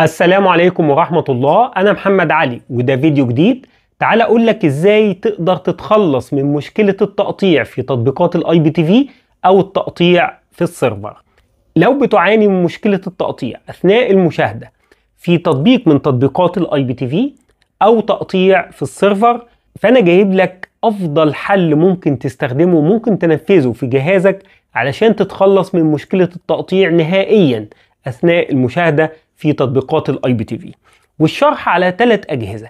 السلام عليكم ورحمة الله أنا محمد علي وده فيديو جديد تعال أقول لك إزاي تقدر تتخلص من مشكلة التقطيع في تطبيقات الاي بي تي في أو التقطيع في السيرفر لو بتعاني من مشكلة التقطيع أثناء المشاهدة في تطبيق من تطبيقات الاي بي تي في أو تقطيع في السيرفر فأنا جايب لك أفضل حل ممكن تستخدمه وممكن تنفذه في جهازك علشان تتخلص من مشكلة التقطيع نهائيا أثناء المشاهدة في تطبيقات الاي بي تي في والشرح على ثلاث اجهزه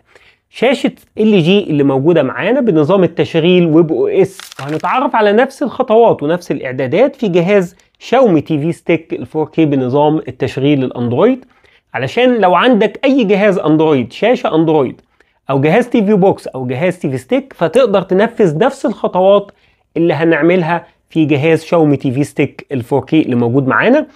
شاشه ال جي اللي موجوده معانا بنظام التشغيل ويب او اس وهنتعرف على نفس الخطوات ونفس الاعدادات في جهاز شاومي تي في ستيك ال 4K بنظام التشغيل الاندرويد علشان لو عندك اي جهاز اندرويد شاشه اندرويد او جهاز تي في بوكس او جهاز تي في ستيك فتقدر تنفذ نفس الخطوات اللي هنعملها في جهاز شاومي تي في ستيك ال 4K اللي موجود معانا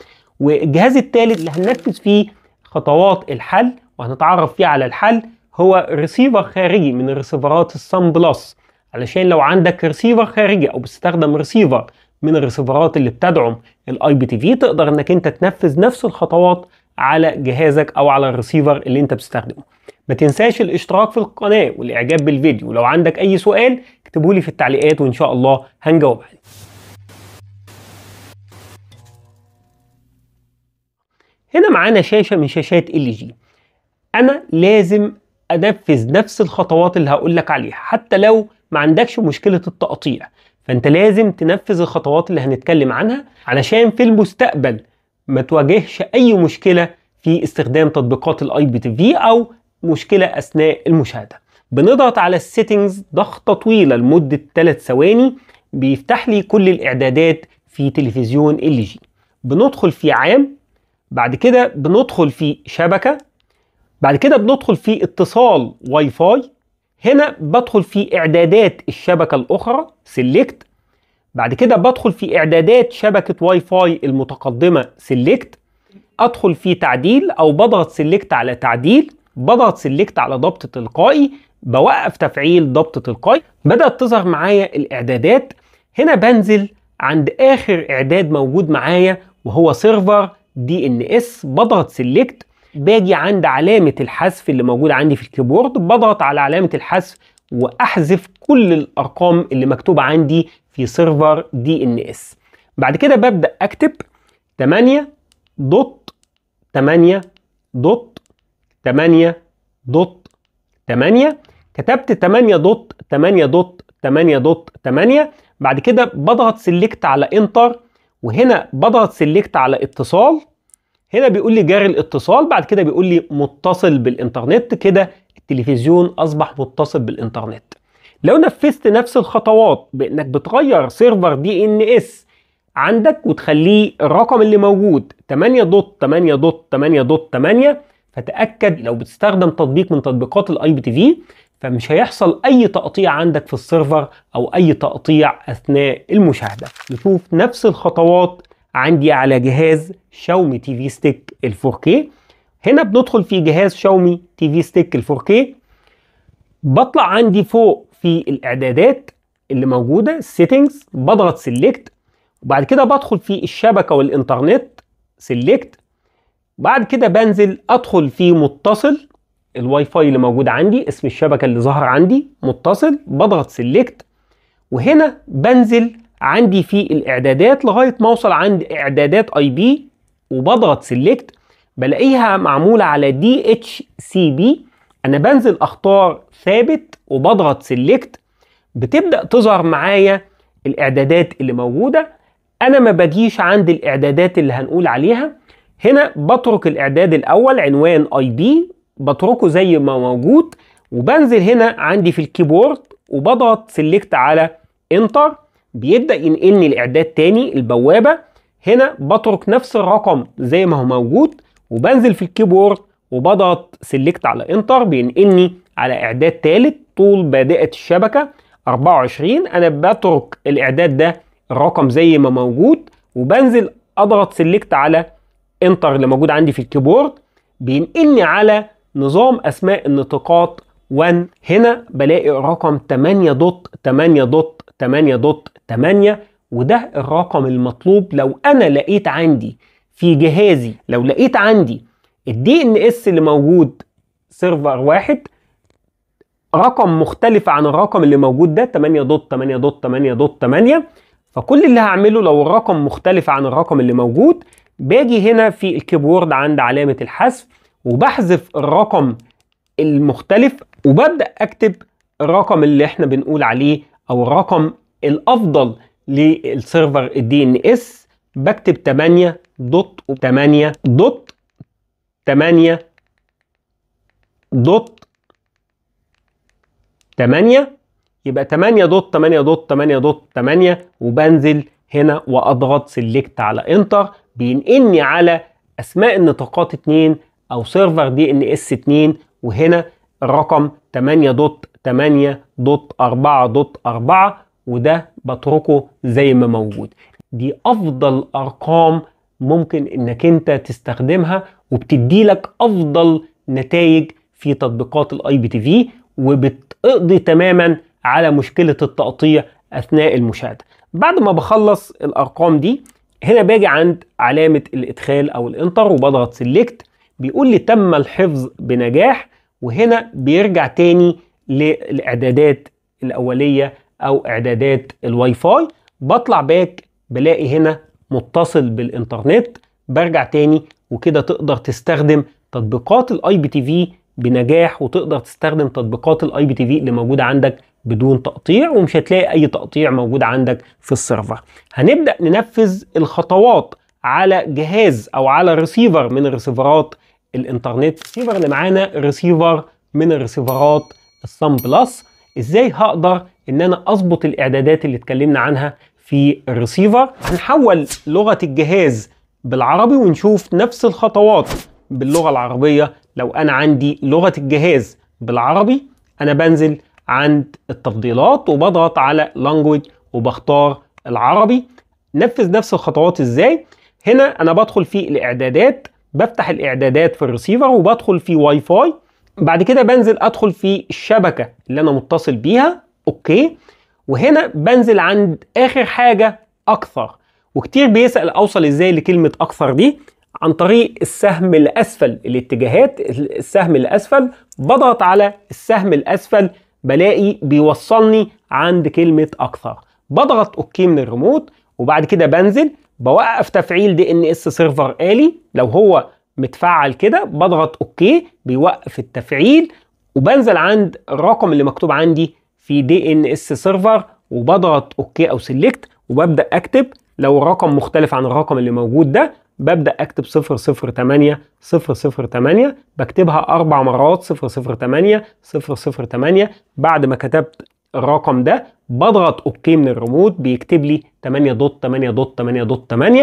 والجهاز الثالث اللي هننفذ فيه خطوات الحل وهنتعرف فيه على الحل هو ريسيفر خارجي من الريسيفرات السام بلس علشان لو عندك ريسيفر خارجي او بتستخدم ريسيفر من الريسيفرات اللي بتدعم الاي بي تي في تقدر انك انت تنفذ نفس الخطوات على جهازك او على الريسيفر اللي انت بتستخدمه ما تنساش الاشتراك في القناه والاعجاب بالفيديو ولو عندك اي سؤال اكتبه لي في التعليقات وان شاء الله هنجاوب عليه هنا معانا شاشه من شاشات ال جي انا لازم انفذ نفس الخطوات اللي هقول لك عليها حتى لو ما عندكش مشكله التقطيع فانت لازم تنفذ الخطوات اللي هنتكلم عنها علشان في المستقبل ما تواجهش اي مشكله في استخدام تطبيقات الاي بي تي في او مشكله اثناء المشاهده بنضغط على السيتنجز ضغطه طويله لمده 3 ثواني بيفتح لي كل الاعدادات في تلفزيون ال جي بندخل في عام بعد كده بندخل في شبكه بعد كده بندخل في اتصال واي فاي هنا بدخل في اعدادات الشبكه الاخرى سيلكت بعد كده بدخل في اعدادات شبكه واي فاي المتقدمه سيلكت ادخل في تعديل او بضغط سيلكت على تعديل بضغط سيلكت على ضبط تلقائي بوقف تفعيل ضبط تلقائي بدات تظهر معايا الاعدادات هنا بنزل عند اخر اعداد موجود معايا وهو سيرفر دي ان اس بضغط سيلكت باجي عند علامه الحذف اللي موجوده عندي في الكيبورد بضغط على علامه الحذف واحذف كل الارقام اللي مكتوبه عندي في سيرفر دي ان اس بعد كده ببدا اكتب 8 دوت 8 دوت 8 دوت 8 كتبت 8 دوت 8 دوت 8 دوت 8 بعد كده بضغط سيلكت على انتر وهنا بضغط سيلكت على اتصال هنا بيقول لي جاري الاتصال بعد كده بيقول لي متصل بالانترنت كده التلفزيون اصبح متصل بالانترنت لو نفذت نفس الخطوات بانك بتغير سيرفر دي ان اس عندك وتخليه الرقم اللي موجود 8.8.8.8 فتاكد لو بتستخدم تطبيق من تطبيقات الاي بي تي في فمش هيحصل اي تقطيع عندك في السيرفر او اي تقطيع اثناء المشاهده نشوف نفس الخطوات عندي على جهاز شاومي تي في ستيك ال 4K هنا بندخل في جهاز شاومي تي في ستيك ال 4K بطلع عندي فوق في الاعدادات اللي موجوده سيتنجز بضغط سيلكت وبعد كده بدخل في الشبكه والانترنت سيلكت بعد كده بنزل ادخل في متصل الواي فاي اللي موجود عندي اسم الشبكه اللي ظهر عندي متصل بضغط سيلكت وهنا بنزل عندي في الاعدادات لغايه ما اوصل عند اعدادات اي بي وبضغط سيلكت بلاقيها معموله على دي اتش سي بي انا بنزل اختار ثابت وبضغط سيلكت بتبدا تظهر معايا الاعدادات اللي موجوده انا ما بجيش عند الاعدادات اللي هنقول عليها هنا بترك الاعداد الاول عنوان اي بي بتركه زي ما موجود وبنزل هنا عندي في الكيبورد وبضغط سيلكت على انتر بيبدا ينقلني الاعداد تاني البوابه هنا بترك نفس الرقم زي ما هو موجود وبنزل في الكيبورد وبضغط سيلكت على انتر بينقلني على اعداد ثالث طول بادئه الشبكه 24 انا بترك الاعداد ده الرقم زي ما موجود وبنزل اضغط سيلكت على انتر اللي موجود عندي في الكيبورد بينقلني على نظام أسماء النطاقات 1 هنا بلاقي الرقم 8 دوت 8 دوت 8 دوت 8 وده الرقم المطلوب لو أنا لقيت عندي في جهازي لو لقيت عندي الدي ان اس اللي موجود سيرفر واحد رقم مختلف عن الرقم اللي موجود ده 8 دوت 8 دوت 8 دوت 8 فكل اللي هعمله لو الرقم مختلف عن الرقم اللي موجود باجي هنا في الكيبورد عند علامة الحذف وبحذف الرقم المختلف وببدأ أكتب الرقم اللي احنا بنقول عليه أو الرقم الأفضل للسيرفر الدي ان اس بكتب 8 دوت 8 دوت 8 دوت 8 يبقى 8 دوت 8 دوت 8 دوت 8 وبنزل هنا واضغط سيلكت على انتر بينقلني على اسماء النطاقات 2 او سيرفر دي ان اس 2 وهنا الرقم 8.8.4.4 وده بتركه زي ما موجود دي افضل ارقام ممكن انك انت تستخدمها وبتدي لك افضل نتائج في تطبيقات الاي بي تي في وبتقضي تماما على مشكله التقطيع اثناء المشاهده بعد ما بخلص الارقام دي هنا باجي عند علامه الادخال او الانتر وبضغط سيلكت بيقول لي تم الحفظ بنجاح وهنا بيرجع تاني للاعدادات الاوليه او اعدادات الواي فاي بطلع باك بلاقي هنا متصل بالانترنت برجع تاني وكده تقدر تستخدم تطبيقات الاي بي تي في بنجاح وتقدر تستخدم تطبيقات الاي بي تي في اللي موجوده عندك بدون تقطيع ومش هتلاقي اي تقطيع موجود عندك في السيرفر هنبدا ننفذ الخطوات على جهاز او على ريسيفر من الريسيفرات الانترنت ريسيفر اللي معانا ريسيفر من الريسيفرات الصن بلس ازاي هقدر ان انا اظبط الاعدادات اللي اتكلمنا عنها في الريسيفر هنحول لغه الجهاز بالعربي ونشوف نفس الخطوات باللغه العربيه لو انا عندي لغه الجهاز بالعربي انا بنزل عند التفضيلات وبضغط على لانجوج وبختار العربي نفذ نفس الخطوات ازاي هنا انا بدخل في الاعدادات بفتح الاعدادات في الريسيفر وبدخل في واي فاي بعد كده بنزل ادخل في الشبكه اللي انا متصل بيها اوكي وهنا بنزل عند اخر حاجه اكثر وكتير بيسال اوصل ازاي لكلمه اكثر دي عن طريق السهم الاسفل الاتجاهات السهم الاسفل بضغط على السهم الاسفل بلاقي بيوصلني عند كلمه اكثر بضغط اوكي من الريموت وبعد كده بنزل بوقف تفعيل دي ان اس سيرفر آلي لو هو متفعل كده بضغط اوكي بيوقف التفعيل وبنزل عند الرقم اللي مكتوب عندي في دي ان اس سيرفر وبضغط اوكي او سيلكت وببدا اكتب لو الرقم مختلف عن الرقم اللي موجود ده ببدا اكتب 008 008 بكتبها اربع مرات 008 008 بعد ما كتبت الرقم ده بضغط اوكي من الريموت بيكتب لي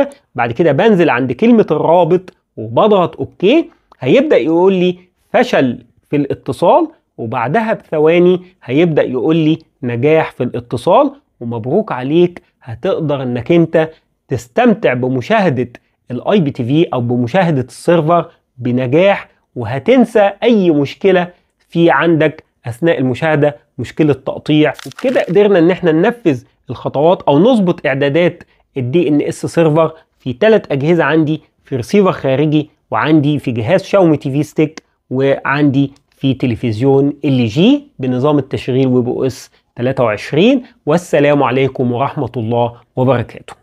8.8.8.8 بعد كده بنزل عند كلمه الرابط وبضغط اوكي هيبدا يقول لي فشل في الاتصال وبعدها بثواني هيبدا يقول لي نجاح في الاتصال ومبروك عليك هتقدر انك انت تستمتع بمشاهده الاي بي تي في او بمشاهده السيرفر بنجاح وهتنسى اي مشكله في عندك اثناء المشاهده مشكله تقطيع وبكده قدرنا ان احنا ننفذ الخطوات او نظبط اعدادات الدي ان اس سيرفر في ثلاث اجهزه عندي في ريسيفر خارجي وعندي في جهاز شاومي تي في ستيك وعندي في تلفزيون ال جي بنظام التشغيل ويب او اس 23 والسلام عليكم ورحمه الله وبركاته